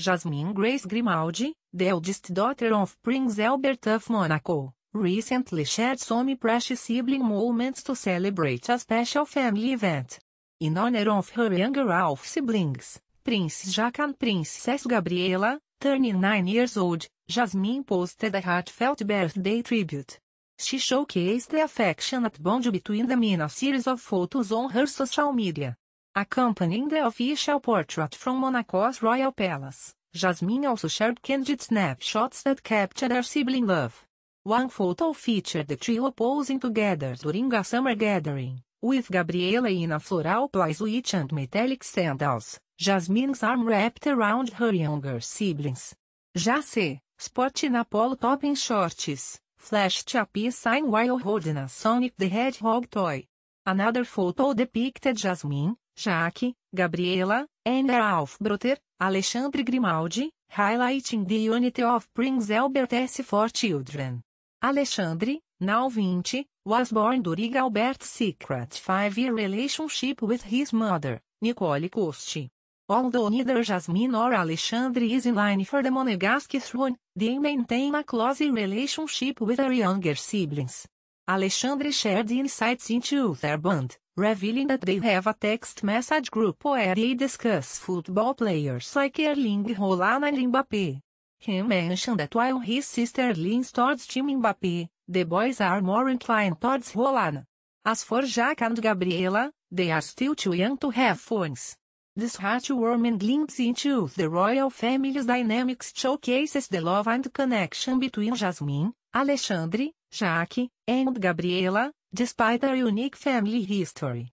Jasmine Grace Grimaldi, the eldest daughter of Prince Albert of Monaco, recently shared some precious sibling moments to celebrate a special family event. In honor of her younger half siblings, Prince Jacques and Princess Gabriela, turning nine years old, Jasmine posted a heartfelt birthday tribute. She showcased the affectionate bond between them in a series of photos on her social media accompanying the official portrait from Monaco's royal palace. Jasmine also shared candid snapshots that captured their sibling love. One photo featured the trio posing together during a summer gathering, with Gabriela in a floral playsuit and metallic sandals, Jasmine's arm wrapped around her younger siblings. Jace, sporting a polo top and shorts, flashed a peace sign while holding a Sonic the Hedgehog toy. Another photo depicted Jasmine, Jaque, Gabriela, Anna Alfbroter, Alexandre Grimaldi, Highlighting the Unity of Prince Albert S. for Children. Alexandre, now 20, was born during Albert's secret five-year relationship with his mother, Nicole Coste. Although neither Jasmine nor Alexandre is in line for the Monegasque throne, they maintain a close relationship with their younger siblings. Alexandre shared insights into their bond, revealing that they have a text message group where they discuss football players like Erling Haaland and Mbappé. He mentioned that while his sister leans towards Team Mbappé, the boys are more inclined towards Haaland. As for Jack and Gabriela, they are still too young to have phones. This heartwarming glimpse into the royal family's dynamics showcases the love and connection between Jasmine, Alexandre, Jaque, and Gabriela, despite their unique family history.